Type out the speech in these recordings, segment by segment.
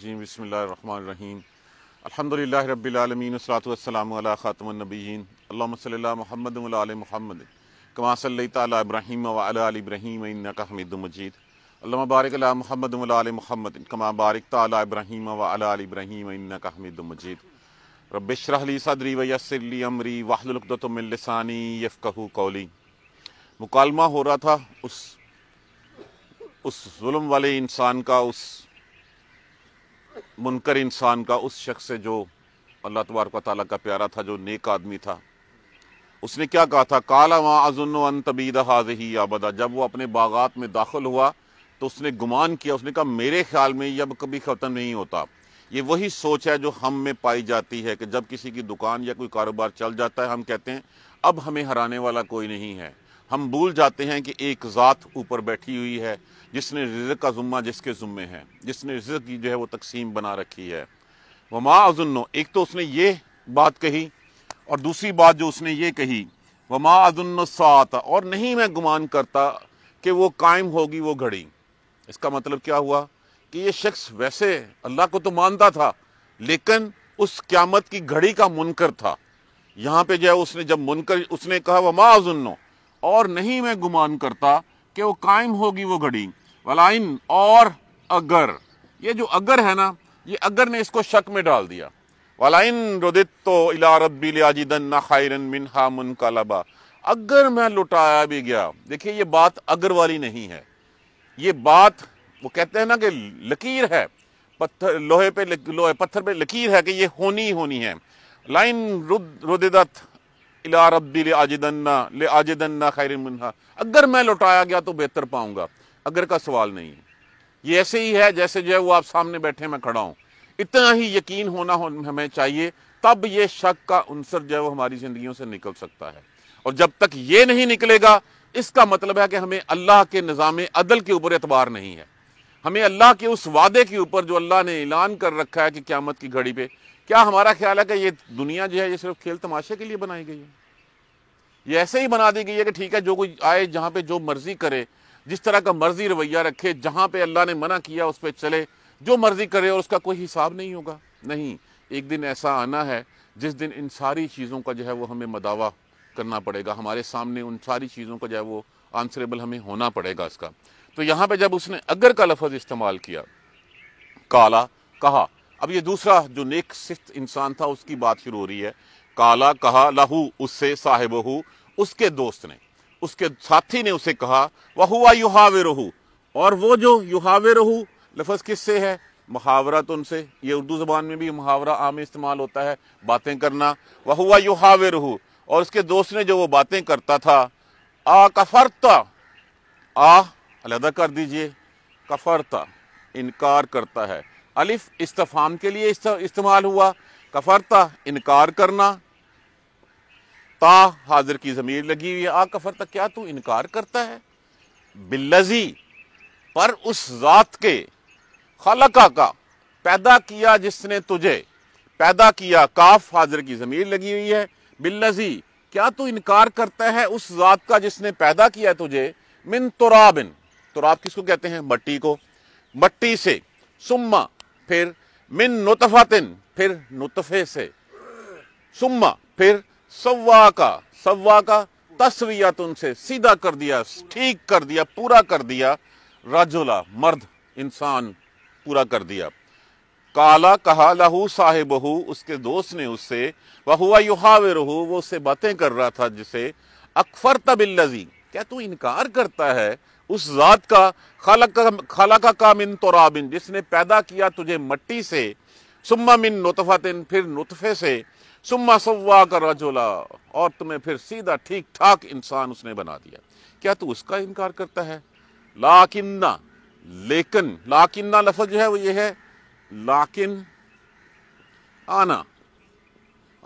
जी बसमीम अलहमदिल्ल रबीआलमीन वसलाम ख़ातमनबीन अल्लाम महमद महमद कमा सल तब्राहिम वब्राहीम नकमद मजीद अल्लाबारक महमद महमद कमा बारक तब्राहिम वब्राहीम नकमद मजीद रबशरली सदरी वसरली अमरी वाहलतमिलसानी यफ़ू कौली मुकालमा हो रहा था उस उस जुल्म वाले इंसान का उस मुनकर इंसान का उस शख्स से जो अल्लाह तबारक ताली का प्यारा था जो नेक आदमी था उसने क्या कहा था काला माँ अजुन अन तबीद ही आबदा जब वो अपने बागात में दाखिल हुआ तो उसने गुमान किया उसने कहा मेरे ख्याल में यह कभी ख़त्म नहीं होता ये वही सोच है जो हम में पाई जाती है कि जब किसी की दुकान या कोई कारोबार चल जाता है हम कहते हैं अब हमें हराने वाला कोई नहीं है हम भूल जाते हैं कि एक ज़ात ऊपर बैठी हुई है जिसने रिजक का जुम्मा जिसके ज़ुम्मे है जिसने रिजक की जो है वो तकसीम बना रखी है वमा अजुन्नो एक तो उसने ये बात कही और दूसरी बात जो उसने ये कही वमा अजुन्नो सात और नहीं मैं गुमान करता कि वो कायम होगी वो घड़ी इसका मतलब क्या हुआ कि ये शख्स वैसे अल्लाह को तो मानता था लेकिन उस क्यामत की घड़ी का मुनकर था यहाँ पे जो है उसने जब मुनकर उसने कहा वमा अजुन्नो और नहीं मैं गुमान करता कि वो कायम होगी वो घड़ी वलाइन और अगर ये जो अगर है ना ये अगर ने इसको शक में डाल दिया वलाइन रोदित तो इला रबी लियाजिदन ना खायरन मिन हामुन कालाबा अगर मैं लुटाया भी गया देखिए ये बात अगर वाली नहीं है ये बात वो कहते हैं ना कि लकीर है पत्थर लोहे पे लोहे पत्थर पे लकीर है कि ये होनी ही होनी है लाइन रुद रुदिदत इला रब्बी ले आजदन्ना ले आजदन्ना खैर मुन्हा अगर मैं लौटाया गया तो बेहतर पाऊंगा अगर का सवाल नहीं है ये ऐसे ही है जैसे जो है वो आप सामने बैठे मैं खड़ा हूँ इतना ही यकीन होना हो, हमें चाहिए तब ये शक का अनसर जो है वो हमारी ज़िंदगियों से निकल सकता है और जब तक ये नहीं निकलेगा इसका मतलब है कि हमें अल्लाह के निज़ाम अदल के ऊपर एतबार नहीं है हमें अल्लाह के उस वादे के ऊपर जो अल्लाह ने ऐलान कर रखा है कि क्यामत की घड़ी पे क्या हमारा ख्याल है कि ये दुनिया जो है ये सिर्फ खेल तमाशे के लिए बनाई गई है ये ऐसे ही बना दी गई है कि ठीक है जो कोई आए जहाँ पे जो मर्जी करे जिस तरह का मर्जी रवैया रखे जहाँ पे अल्लाह ने मना किया उस पर चले जो मर्जी करे और उसका कोई हिसाब नहीं होगा नहीं एक दिन ऐसा आना है जिस दिन इन सारी चीज़ों का जो है वो हमें मदावा करना पड़ेगा हमारे सामने उन सारी चीज़ों का जो है वो आंसरेबल हमें होना पड़ेगा इसका तो यहाँ पर जब उसने अगर का लफज इस्तेमाल किया काला कहा अब ये दूसरा जो नेक सिफ्त इंसान था उसकी बात शुरू हो रही है काला कहा लहू उससे साहेबहू हु उसके दोस्त ने उसके साथी ने उसे कहा वह हुआ युहावे रहू और वो जो युहावे रहू लफज किससे है मुहावरा तो उनसे ये उर्दू ज़बान में भी मुहावरा आम इस्तेमाल होता है बातें करना वह हुआ युहावे रहू और उसके दोस्त ने जो वो बातें करता था आ कफरता आ अलहदा कर दीजिए कफरता इनकार करता है अलिफ इस्तफ़ाम के लिए इस्तेमाल हुआ कफरता इनकार करना ता हाजिर की ज़मीर लगी हुई है आ कफरता क्या तू इनकार करता है बिल्लजी पर उस ज़ात के खलका का पैदा किया जिसने तुझे पैदा किया काफ हाजिर की ज़मीर लगी हुई है बिल्लजी क्या तू इनकार करता है उस ज़ात का जिसने पैदा किया तुझे मिन तुराबिन तुराब किसको कहते हैं मट्टी को मट्टी से सुम्मा फिर मिन नुतफ़ातिन फिर नुतफ़े से सुम्मा फिर सव्वा का सव्वा का तस्वियातुन से सीधा कर दिया ठीक कर दिया पूरा कर दिया रजुला मर्द इंसान पूरा कर दिया काला कहा लहू साहिब उसके दोस्त ने उससे वह हुआ युहावे रहू वो उससे बातें कर रहा था जिसे अकफर तबिल्लजी क्या तू इनकार करता है उस ज़ात का खाला का खाला का काम इन तोराबिन जिसने पैदा किया तुझे मट्टी से सुम्मा मिन नतफ़ातिन फिर नुतफे से सुम्मा सवा का रजोला और तुम्हें फिर सीधा ठीक ठाक इंसान उसने बना दिया क्या तू उसका इनकार करता है लाकिन्ना लेकिन लाकिन्ना लफज जो है वो ये है लाकिन आना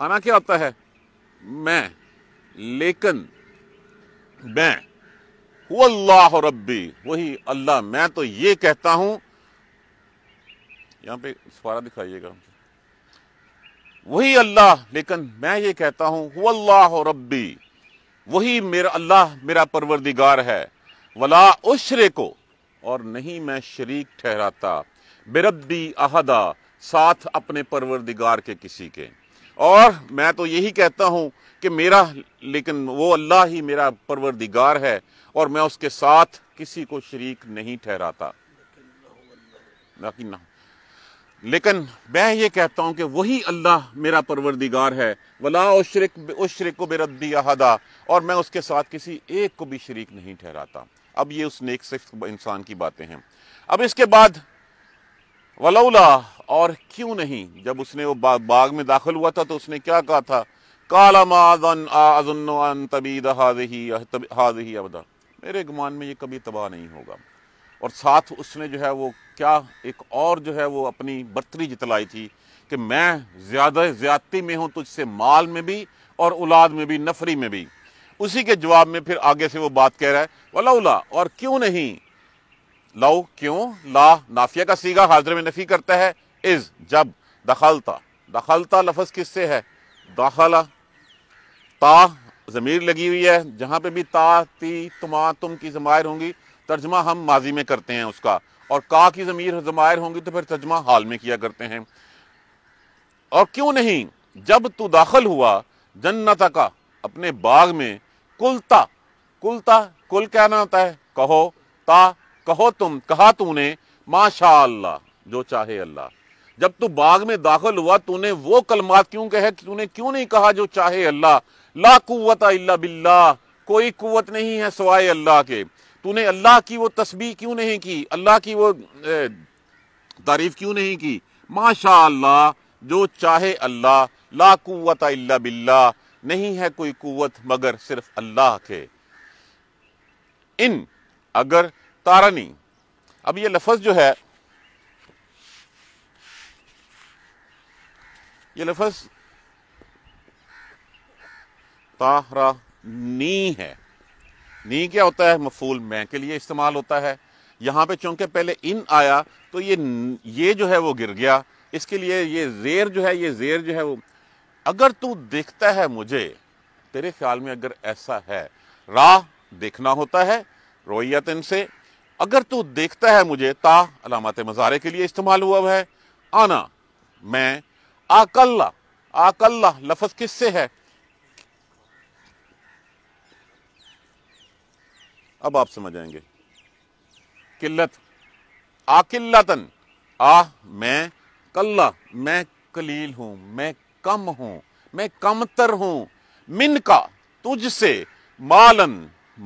आना क्या होता है मैं लेकिन मैं अल्लाह रब्बी वही अल्लाह मैं तो ये कहता हूं यहां पे सफारा दिखाइएगा वही अल्लाह लेकिन मैं ये कहता हूं अल्लाह रब्बी वही मेरा अल्लाह मेरा परवरदिगार है वला उशरे को और नहीं मैं शरीक ठहराता बेरबी अहदा साथ अपने परवरदिगार के किसी के और मैं तो यही कहता हूँ कि मेरा लेकिन वो अल्लाह ही मेरा परवरदिगार है और मैं उसके साथ किसी को शरीक नहीं ठहराता लेकिन लेकिन मैं ये कहता हूँ कि वही अल्लाह मेरा परवरदिगार है वला उशरक उशरक को बेरबी अहदा और मैं उसके साथ किसी एक को भी शरीक नहीं ठहराता अब ये उस नेक सिफ इंसान की बातें हैं अब इसके बाद वलौला और क्यों नहीं जब उसने वो बाग बाग में दाखिल हुआ था तो उसने क्या कहा था काला माजन आजन अबदा मेरे गुमान में ये कभी तबाह नहीं होगा और साथ उसने जो है वो क्या एक और जो है वो अपनी बर्तरी जितलाई थी कि मैं ज़्यादा ज़्यादती में हूँ तुझसे माल में भी और औलाद में भी नफरी में भी उसी के जवाब में फिर आगे से वो बात कह रहा है वलाउला और क्यों नहीं लाओ क्यों ला नाफिया का सीगा हाजरे में नफी करता है इज़ जब दखलता दखलता लफज किससे है दाखला ता ज़मीर लगी हुई है जहाँ पे भी ता ती तुमा तुम की ज़मायर होंगी तर्जमा हम माजी में करते हैं उसका और का की ज़मीर ज़मायर होंगी तो फिर तर्जमा हाल में किया करते हैं और क्यों नहीं जब तू दाखिल हुआ जन्नता का अपने बाग में कुलता कुलता कुल क्या कहना होता है कहो ता कहो तुम कहा तूने माशा जो चाहे अल्लाह जब तू बाग में दाखिल हुआ तूने वो कलमात क्यों कहे तूने क्यों नहीं कहा जो चाहे अल्लाह ला कुत अल्ला बिल्ला कोई कुत नहीं है सवाए अल्लाह के तूने अल्लाह की वो तस्बी क्यों नहीं की अल्लाह की वो तारीफ क्यों नहीं की माशा अल्लाह जो चाहे अल्लाह ला कुत अल्ला बिल्ला नहीं है कोई कुत मगर सिर्फ अल्लाह के इन अगर तारनी अब ये लफज जो है ये लफज ताहरा नी है नी क्या होता है मफूल मैं के लिए इस्तेमाल होता है यहां पे चूंकि पहले इन आया तो ये ये जो है वो गिर गया इसके लिए ये जेर जो है ये जेर जो है वो अगर तू देखता है मुझे तेरे ख्याल में अगर ऐसा है राह देखना होता है रोयतन से अगर तू देखता है मुझे ता अलामत मज़ारे के लिए इस्तेमाल हुआ है आना मैं आकल्ला आकल्ला लफज किससे है अब आप समझ आएंगे किल्लत आकिल्लातन आ मैं कल्ला मैं कलील हूं मैं कम हूं मैं कमतर हूं मिन का तुझसे मालन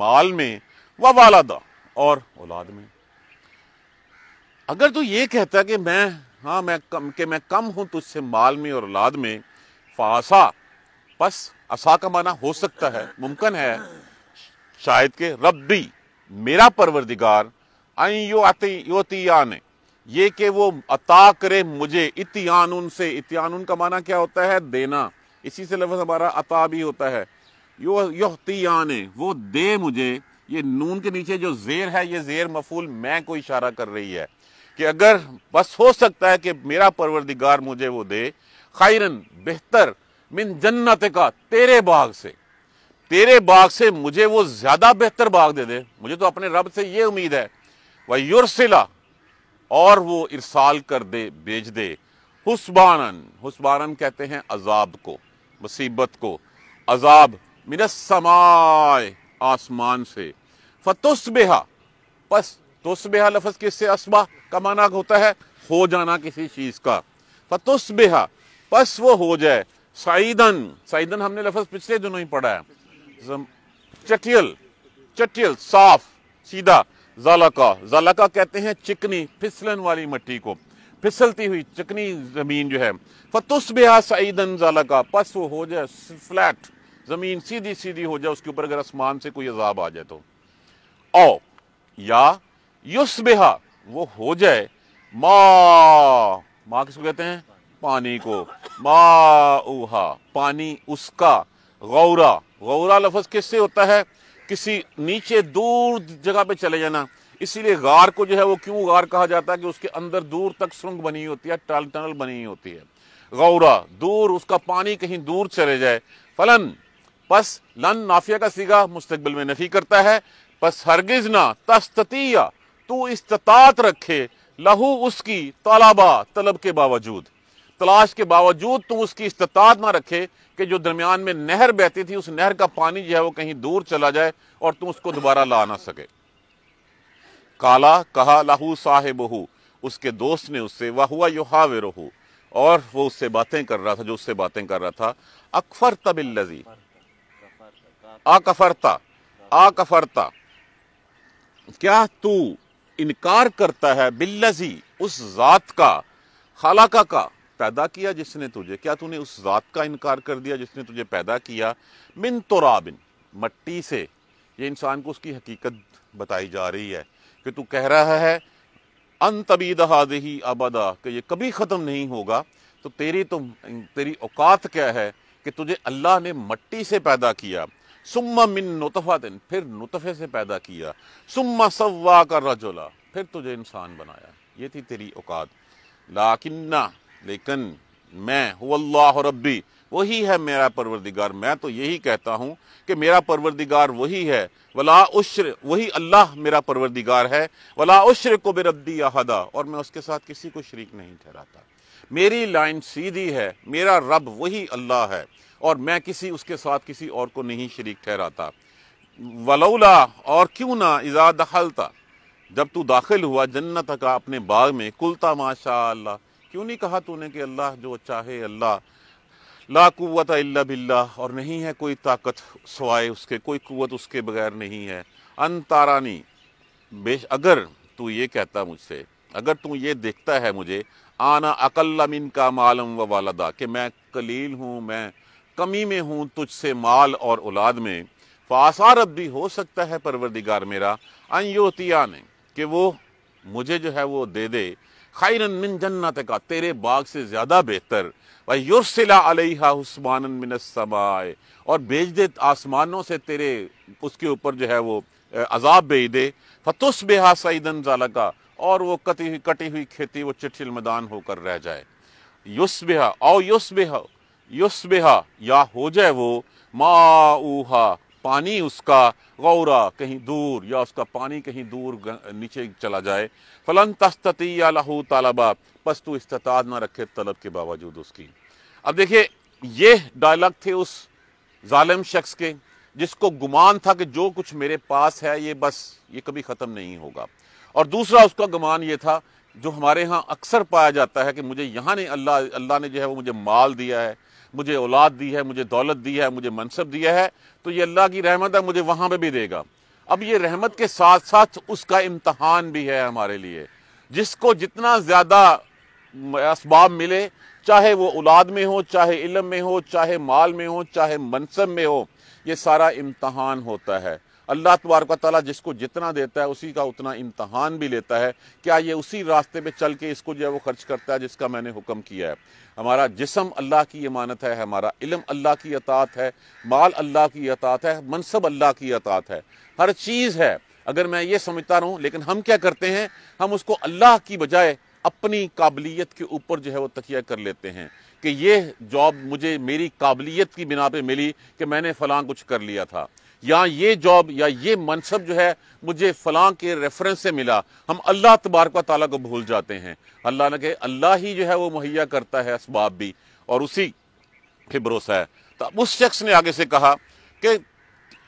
माल में व वालादा और औलाद में अगर तू ये कहता कि मैं हाँ मैं कम के मैं कम हूँ तुझसे तो माल में और औलाद में फासा बस असा का माना हो सकता है मुमकिन है शायद के रब्बी मेरा परवरदिगार आई यो अति योतियान ये के वो अता करे मुझे इतियान उनसे इतियान का माना क्या होता है देना इसी से लफ्ज़ हमारा अता भी होता है यो यो योतियान वो दे मुझे ये नून के नीचे जो जेर है ये जेर मफूल मैं को इशारा कर रही है कि अगर बस हो सकता है कि मेरा परवरदिगार मुझे वो दे खैरन बेहतर मिन जन्नत का तेरे बाग से तेरे बाग से मुझे वो ज़्यादा बेहतर बाग दे दे मुझे तो अपने रब से ये उम्मीद है वह युरसिला और वो इरसाल कर दे भेज दे हुसबानन हुसबानन कहते हैं अजाब को मुसीबत को अजाब मिनस समाय आसमान से फतुस बेहा बस बेहा लफज किससे असबा का माना होता है हो जाना किसी चीज़ का बेहा बस वो हो जाए साइदन साइदन हमने लफज पिछले दिनों ही पढ़ा है चटियल चटियल साफ सीधा जालका जालका कहते हैं चिकनी फिसलन वाली मट्टी को फिसलती हुई चिकनी ज़मीन जो है बेहा साइदन जालका बस वो हो जाए फ्लैट ज़मीन सीधी सीधी हो जाए उसके ऊपर अगर आसमान से कोई अजाब आ जाए तो औ या युस्बेहा वो हो जाए माँ माँ किसको कहते हैं पानी को मा उहा पानी उसका गौरा गौरा लफज किससे होता है किसी नीचे दूर जगह पे चले जाना इसीलिए गार को जो है वो क्यों गार कहा जाता है कि उसके अंदर दूर तक सुरंग बनी होती है टल टनल बनी होती है गौरा दूर उसका पानी कहीं दूर चले जाए फलन पस लन नाफिया का सीगा मुस्तकबिल में नफी करता है पस हरगिज ना तस्तिया तू इस्तात रखे लहू उसकी तलाबा तलब के बावजूद तलाश के बावजूद तू उसकी इस्तात ना रखे कि जो दरमियान में नहर बहती थी उस नहर का पानी जो है वो कहीं दूर चला जाए और तुम उसको दोबारा ला ना सके काला कहा लाहू साहेब उसके दोस्त ने उससे वाह हुआ युहावे रहू और वो उससे बातें कर रहा था जो उससे बातें कर रहा था अकफर तबिल्लजी आकफरता आकफरता क्या तू इनकार करता है बिल्लजी उस ज़ात का खालाका का पैदा किया जिसने तुझे क्या तूने उस ज़ात का इनकार कर दिया जिसने तुझे पैदा किया मिन तोराबिन मट्टी से ये इंसान को उसकी हकीकत बताई जा रही है कि तू कह रहा है अन तबीद हादही अबदा कि ये कभी ख़त्म नहीं होगा तो तेरी तो तेरी औकात क्या है कि तुझे अल्लाह ने मट्टी से पैदा किया सुम्मा मिन नुतफा दिन फिर नुतफ़े से पैदा किया सुम्मा सवा का रजोला फिर तुझे इंसान बनाया ये थी तेरी औकात लाकिन्ना लेकिन मैं अल्लाह रब्बी वही है मेरा परवरदिगार मैं तो यही कहता हूँ कि मेरा परवरदिगार वही है वला उश्र वही अल्लाह मेरा परवरदिगार है वला उश्र को बेरब्दी अहदा और मैं उसके साथ किसी को शरीक नहीं ठहराता मेरी लाइन सीधी है मेरा रब वही अल्लाह है और मैं किसी उसके साथ किसी और को नहीं शरीक ठहराता वलौला और क्यों ना इज़ा दखलता जब तू दाखिल हुआ जन्नत का अपने बाग में कुलता माशा अल्लाह क्यों नहीं कहा तूने कि अल्लाह जो चाहे अल्लाह ला कुत अल्ला बिल्ला और नहीं है कोई ताकत सवाए उसके कोई कुत उसके बगैर नहीं है अन तारानी बेश अगर तू ये कहता मुझसे अगर तू ये देखता है मुझे आना अकल्ला मिन का मालम व वालदा कि मैं कलील हूँ मैं कमी में हूँ तुझसे माल और औलाद में अब भी हो सकता है परवरदिगार मेरा अनयोतिया ने कि वो मुझे जो है वो दे दे खैर मिन जन्नत का तेरे बाग से ज़्यादा बेहतर भाई युरसिला अलहा उस्मान मिन समाए और भेज दे आसमानों से तेरे उसके ऊपर जो है वो अजाब बेच दे फतुस बेहा सईदन जला का और वो कटी हुई कटी हुई खेती वो चिटिल मैदान होकर रह जाए युस बेहा और युस बेहा युस्बेहा या हो जाए वो माऊहा पानी उसका गौरा कहीं दूर या उसका पानी कहीं दूर नीचे चला जाए फलन तस्तती या लहू तालाबा बस तो इस्ताद ना रखे तलब के बावजूद उसकी अब देखिए ये डायलॉग थे उस ालम शख्स के जिसको गुमान था कि जो कुछ मेरे पास है ये बस ये कभी ख़त्म नहीं होगा और दूसरा उसका गुमान ये था जो हमारे यहाँ अक्सर पाया जाता है कि मुझे यहाँ ने अल्लाह अल्लाह ने जो है वो मुझे माल दिया है मुझे औलाद दी है मुझे दौलत दी है मुझे मनसब दिया है तो ये अल्लाह की रहमत है मुझे वहाँ पर भी देगा अब ये रहमत के साथ साथ उसका इम्तहान भी है हमारे लिए जिसको जितना ज़्यादा इसबाब मिले चाहे वो औलाद में हो चाहे इलम में हो चाहे माल में हो चाहे मनसब में हो ये सारा इम्तहान होता है अल्लाह तबारक ताली जिसको जितना देता है उसी का उतना इम्तहान भी लेता है क्या ये उसी रास्ते पर चल के इसको जो है वो खर्च करता है जिसका मैंने हुक्म किया है हमारा जिसम अल्लाह की अमानत है हमारा इलम अल्लाह की अतात है माल अल्लाह की अतात है मनसब अल्लाह की अतात है हर चीज़ है अगर मैं ये समझता रहूँ लेकिन हम क्या करते हैं हम उसको अल्लाह की बजाय अपनी काबिलियत के ऊपर जो है वो तकिया कर लेते हैं कि ये जॉब मुझे मेरी काबिलियत की बिना पे मिली कि मैंने फलां कुछ कर लिया था या ये जॉब या ये मनसब जो है मुझे फलां के रेफरेंस से मिला हम अल्लाह तबारक ताला को भूल जाते हैं अल्लाह ने कहे अल्लाह ही जो है वो मुहैया करता है इसबाब भी और उसी पे भरोसा है तो उस शख्स ने आगे से कहा कि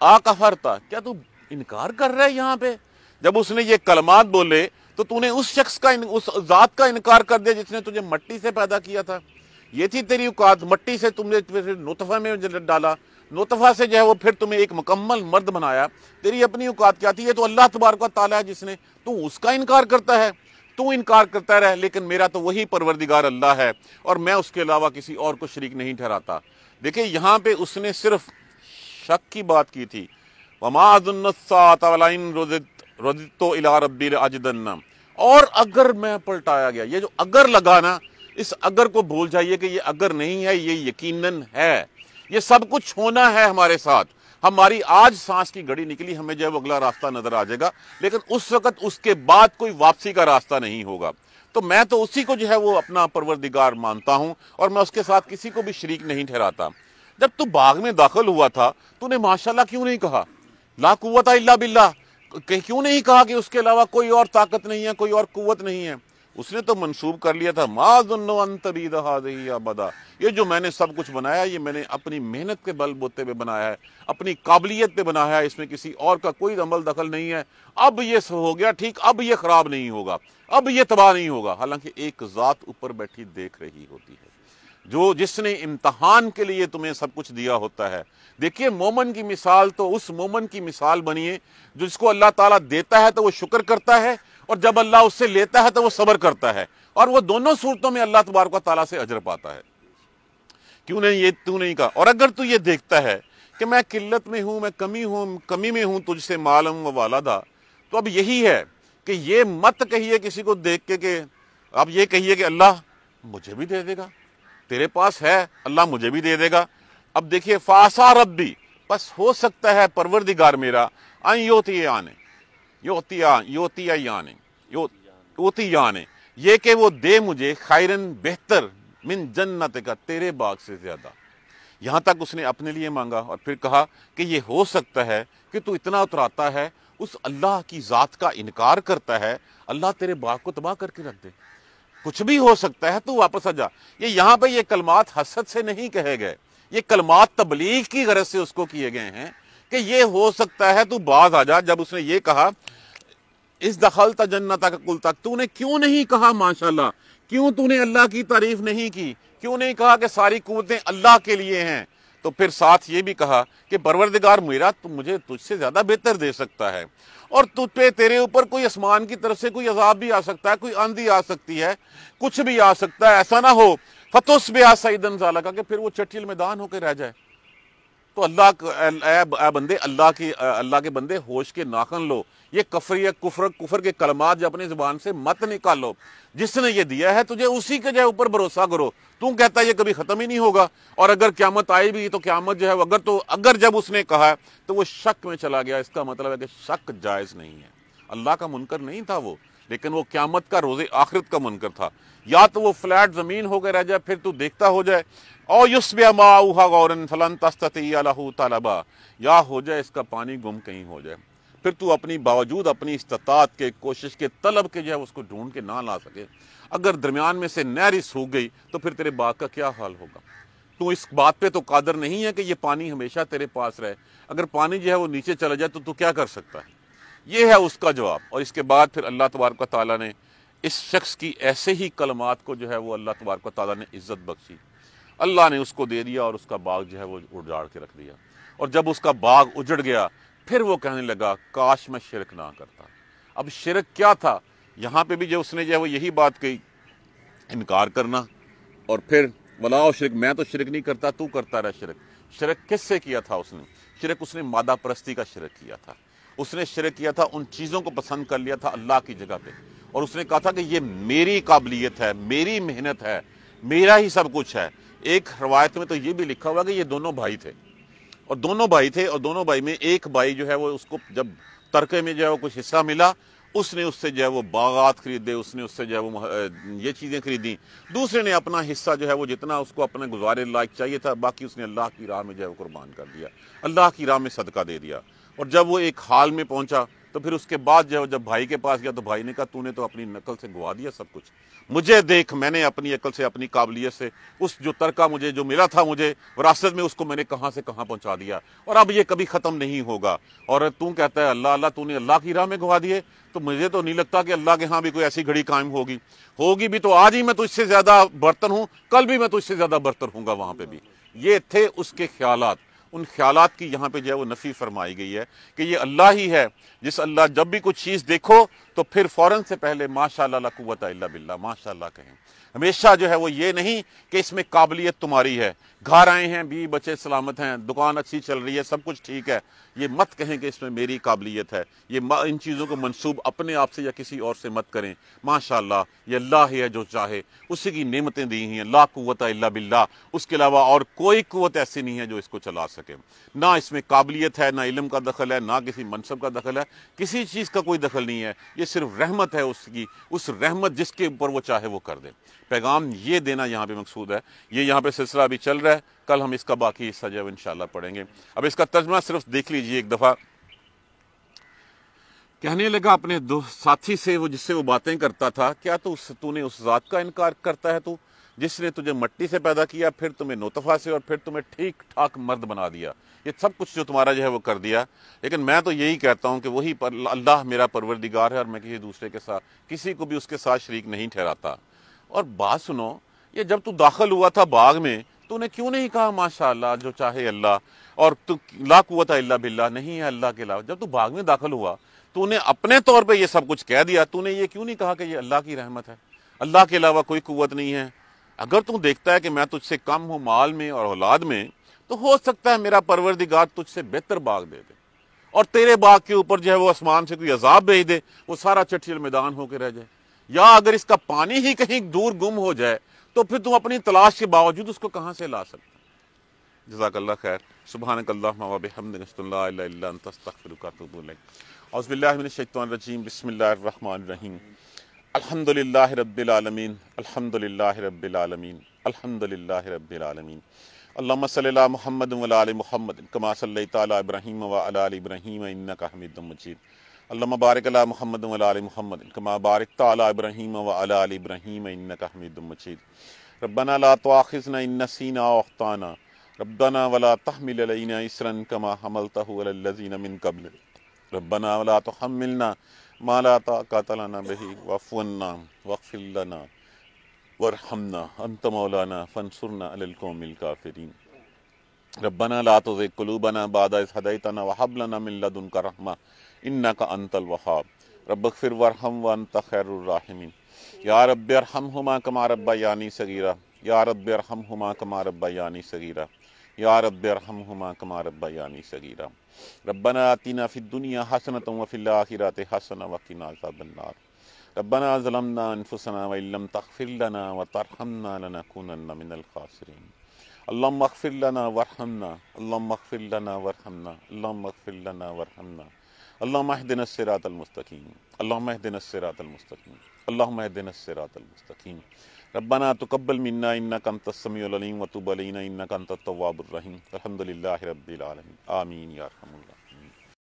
आ था क्या तू इनकार कर रहा है यहाँ पे जब उसने ये कलमात बोले तो तूने उस शख्स का इन, उस ज़ात का इनकार कर दिया जिसने तुझे मट्टी से पैदा किया था ये थी तेरी औकात मट्टी से तुमने नुतफा में डाला नोतफा से जो है वो फिर तुम्हें एक मुकम्मल मर्द बनाया तेरी अपनी औकात क्या थी ये तो अल्लाह तबारक ताला है जिसने तू उसका इनकार करता है तू इनकार करता रह लेकिन मेरा तो वही परवरदिगार अल्लाह है और मैं उसके अलावा किसी और को शरीक नहीं ठहराता देखिए यहाँ पे उसने सिर्फ शक की बात की थी इला और अगर मैं पलटाया गया ये जो अगर लगाना इस अगर को भूल जाइए कि ये अगर नहीं है ये यकीनन है ये सब कुछ होना है हमारे साथ हमारी आज सांस की घड़ी निकली हमें जो है वो अगला रास्ता नजर आ जाएगा लेकिन उस वक्त उसके बाद कोई वापसी का रास्ता नहीं होगा तो मैं तो उसी को जो है वो अपना परवरदिगार मानता हूं और मैं उसके साथ किसी को भी शरीक नहीं ठहराता जब तू बाग में दाखिल हुआ था तूने माशाल्लाह क्यों नहीं कहा ला कुत अल्ला बिल्ला क्यों नहीं कहा कि उसके अलावा कोई और ताकत नहीं है कोई और कुत नहीं है उसने तो मनसूब कर लिया था माजनतरी ये जो मैंने सब कुछ बनाया ये मैंने अपनी मेहनत के बल बोते पे बनाया है अपनी काबिलियत पे बनाया है इसमें किसी और का कोई अमल दखल नहीं है अब ये हो गया ठीक अब ये ख़राब नहीं होगा अब ये तबाह नहीं होगा हालांकि एक ज़ात ऊपर बैठी देख रही होती है जो जिसने इम्तहान के लिए तुम्हें सब कुछ दिया होता है देखिए मोमन की मिसाल तो उस मोमन की मिसाल बनिए जो जिसको अल्लाह ताला देता है तो वो शुक्र करता है और जब अल्लाह उससे लेता है तो वो सबर करता है और वो दोनों सूरतों में अल्लाह तबारक ताला से अजर पाता है क्यों नहीं ये तू नहीं कहा और अगर तू ये देखता है कि मैं किल्लत में हूं मैं कमी हूं कमी में हूं तुझसे मालम वालदा तो अब यही है कि ये मत कहिए किसी को देख के कि अब ये कहिए कि अल्लाह मुझे भी दे देगा तेरे पास है अल्लाह मुझे भी दे देगा अब देखिए फासा रब भी बस हो सकता है परवरदिगार मेरा आई योतिया आने योतिया योतिया आने योती यान ये कि वो दे मुझे खैरन बेहतर मिन जन्नत का तेरे बाग से ज़्यादा यहाँ तक उसने अपने लिए मांगा और फिर कहा कि ये हो सकता है कि तू इतना उतराता है उस अल्लाह की ज़ात का इनकार करता है अल्लाह तेरे बाग को तबाह करके रख दे कुछ भी हो सकता है तू वापस आ जा ये यहाँ पर ये कलमात हसद से नहीं कहे गए ये कलमात तबलीग की गरज से उसको किए गए हैं कि ये हो सकता है तू बाज आ जा जब उसने ये कहा इस दखल तजन्नता का कुल तक तूने क्यों नहीं कहा माशाल्लाह क्यों तूने अल्लाह की तारीफ नहीं की क्यों नहीं कहा कि सारी कुतें अल्लाह के लिए हैं तो फिर साथ ये भी कहा कि बरवरदिगार मेरा तुम मुझे तुझसे ज़्यादा बेहतर दे सकता है और तुझ पे तेरे ऊपर कोई आसमान की तरफ से कोई अजाब भी आ सकता है कोई आंधी आ सकती है कुछ भी आ सकता है ऐसा ना हो फतुस बे आ सईदन जाला का कि फिर वो चटिल मैदान होकर रह जाए तो अल्लाह बंदे अल्लाह की अल्लाह के बंदे होश के नाखन लो ये कफर या कुफर कुफर के कलमात जो अपनी ज़ुबान से मत निकालो जिसने ये दिया है तुझे उसी के जो ऊपर भरोसा करो तू कहता है ये कभी ख़त्म ही नहीं होगा और अगर क्यामत आई भी तो क्यामत जो है अगर तो अगर जब उसने कहा तो वो शक में चला गया इसका मतलब है कि शक जायज़ नहीं है अल्लाह का मुनकर नहीं था वो लेकिन वो क्यामत का रोजे आखिरत का मुनकर था या तो वो फ्लैट ज़मीन होकर रह जाए फिर तू तो देखता हो जाए और युसब माऊहा गौरन फलन या हो जाए इसका पानी गुम कहीं हो जाए फिर तू अपनी बावजूद अपनी इस्तात के कोशिश के तलब के जो है उसको ढूंढ के ना ला सके अगर दरमियान में से नहरी सूख गई तो फिर तेरे बाग का क्या हाल होगा तू इस बात पे तो कादर नहीं है कि ये पानी हमेशा तेरे पास रहे अगर पानी जो है वो नीचे चला जाए तो तू क्या कर सकता है ये है उसका जवाब और इसके बाद फिर अल्लाह तबारक ताली ने इस शख्स की ऐसे ही कलमात को जो है वो अल्लाह तबारक ताली ने इज़्ज़त बख्शी अल्लाह ने उसको दे दिया और उसका बाग जो है वो उजाड़ के रख दिया और जब उसका बाग उजड़ गया फिर वो कहने लगा काश मैं शिरक ना करता अब शिरक क्या था यहाँ पे भी जो उसने जो है वो यही बात कही इनकार करना और फिर बनाओ शिरक मैं तो शिरक नहीं करता तू करता रहा शिरक शिरक किससे किया था उसने शिरक उसने मादा परस्ती का शिरक किया था उसने शर किया था उन चीज़ों को पसंद कर लिया था अल्लाह की जगह पे और उसने कहा था कि ये मेरी काबिलियत है मेरी मेहनत है मेरा ही सब कुछ है एक रवायत में तो ये भी लिखा हुआ कि ये दोनों भाई थे और दोनों भाई थे और दोनों भाई में एक भाई जो है वो उसको जब तरके में जो है वो कुछ हिस्सा मिला उसने उससे जो है वो बागात खरीदे उसने उससे जो है वो ये चीज़ें खरीदी दूसरे ने अपना हिस्सा जो है वो जितना उसको अपने गुजारे लायक चाहिए था बाकी उसने अल्लाह की राह में जो है वो कुर्बान कर दिया अल्लाह की राह में सदका दे दिया और जब वो एक हाल में पहुंचा तो फिर उसके बाद जब जब भाई के पास गया तो भाई ने कहा तूने तो अपनी नकल से गवा दिया सब कुछ मुझे देख मैंने अपनी अकल से अपनी काबिलियत से उस जो तरका मुझे जो मिला था मुझे विरासत में उसको मैंने कहाँ से कहाँ पहुँचा दिया और अब ये कभी ख़त्म नहीं होगा और तू कहता है अल्लाह अल्लाह तूने अल्लाह की राह में गवा दिए तो मुझे तो नहीं लगता कि अल्लाह के यहाँ भी कोई ऐसी घड़ी कायम होगी होगी भी तो आज ही मैं तो इससे ज़्यादा बर्तन हूँ कल भी मैं तो इससे ज़्यादा बर्तन हूँगा वहाँ पर भी ये थे उसके ख्याल उन ख्याल की यहाँ पे जो है वो नफ़ी फरमाई गई है कि ये अल्लाह ही है जिस अल्लाह जब भी कुछ चीज़ देखो तो फिर फ़ौरन से पहले माशा कुत बिल्ला माशा कहें हमेशा जो है वो ये नहीं कि इसमें काबिलियत तुम्हारी है घर आए हैं बी बच्चे सलामत हैं दुकान अच्छी चल रही है सब कुछ ठीक है ये मत कहें कि इसमें मेरी काबिलियत है ये इन चीज़ों को मंसूब अपने आप से या किसी और से मत करें माशा ये अल्लाह है जो चाहे उसी की नेमतें दी हैं ला कुत बिल्ला उसके अलावा और कोई कुत ऐसी नहीं है जो इसको चला सके ना इसमें काबिलियत है ना इलम का दखल है ना किसी मनसब का दखल है किसी चीज़ का कोई दखल नहीं है ये सिर्फ रहमत है उसकी उस रहमत जिसके ऊपर वो चाहे वो कर दे पैगाम ये देना यहाँ पर मकसूद है ये यहाँ पर सिलसिला अभी चल रहा है है कल हम इसका बाकी हिस्सा जो है इनशाला पढ़ेंगे अब इसका तर्जमा सिर्फ देख लीजिए एक दफ़ा कहने लगा अपने दो साथी से वो जिससे वो बातें करता था क्या तो उस तूने उस ज़ात का इनकार करता है तू जिसने तुझे मट्टी से पैदा किया फिर तुम्हें नोतफा से और फिर तुम्हें ठीक ठाक मर्द बना दिया ये सब कुछ जो तुम्हारा जो है वो कर दिया लेकिन मैं तो यही कहता हूँ कि वही पर अल्लाह मेरा परवरदिगार है और मैं किसी दूसरे के साथ किसी को भी उसके साथ शरीक नहीं ठहराता और बात सुनो ये जब तू दाखिल हुआ था बाग में तूने क्यों नहीं कहा माशाल्लाह जो चाहे अल्लाह और तू लाकुवत अल्लाह बिल्ला नहीं है अल्लाह के अलावा जब तू बाग में दाखिल हुआ तूने अपने तौर पर यह सब कुछ कह दिया तूने ये क्यों नहीं कहा कि ये अल्लाह की रहमत है अल्लाह के अलावा कोई कुत नहीं है अगर तू देखता है कि मैं तुझसे कम हूँ माल में और औलाद में तो हो सकता है मेरा परवरदिगार तुझसे बेहतर बाग दे दे और तेरे बाग के ऊपर जो है वो आसमान से कोई अजाब भेज दे वो सारा चटियल मैदान होकर रह जाए या अगर इसका पानी ही कहीं दूर गुम हो जाए तो फिर तुम अपनी तलाश के बावजूद उसको कहाँ से ला सकते जजाकल्ला खैर सुबह कल्लाबीम बसमीम अलहमदिल्ला रबालमीन अलहमदिल्ला रबालमीन अलहमदिल्ला रबालमीन अल्लाम सल महमद वाल महमद कमा सल इब्राहिम वाल इब्राहिम इन्ना का हमीदमजीद अल्लाम बारक अला महमद वल महमद कमा बारक ताला इब्राहिम वाला इब्राहिम इन्नक हमीद मजीद रब्बना ला तवाखिजना इन नसीना वख्ताना रब्बना वला तहमिल इसरन कमा हमलतहु अला मिन कबल रब्बना वला तुहम्मिलना मा ला ताकत लना बिही वअफ़ु वरहमना अंत मौलाना फंसुरना अलल कौमिल काफिरीन ला तुज़िग कुलूबना बाद इज़ हदैतना वहब लना रहमा इन्ना का अंतल वहाब रब फिर वरहम वन तखैरमिन या रब अरहम हमा कमा रब्बा यानी सगीरा या रब अरहम हमा कमा रब्बा यानी सगीरा या रब अरहम हमा कमा रब्बा यानी सगीरा आती ना फिर दुनिया हसन हसनत वफ़िल्लाखिरत हसन वकी वकीना साबन्नार रबना ज़लमना अनफुसना वम तखफ़िलना व तरहमना लनकूनन्ना मिनल खासरीन अल्लाह मखफ़िलना वरहमना अल्लाह मखफ़िलना वरहमना अल्लाह मखफ़िलना वरहमना अल्लाहदिनसरातलमस्तकीम अल्लाहदिनसरातलमस्तकीम अल्लाहदिनसरातलमस्तकीम रब्बाना तकबल मन्ना इन्ना कम तस्मीम वतुबलना इन्ना कम तवाबुलरहीम अलहमदिल्ला रबीआलमीन यारहमल्ला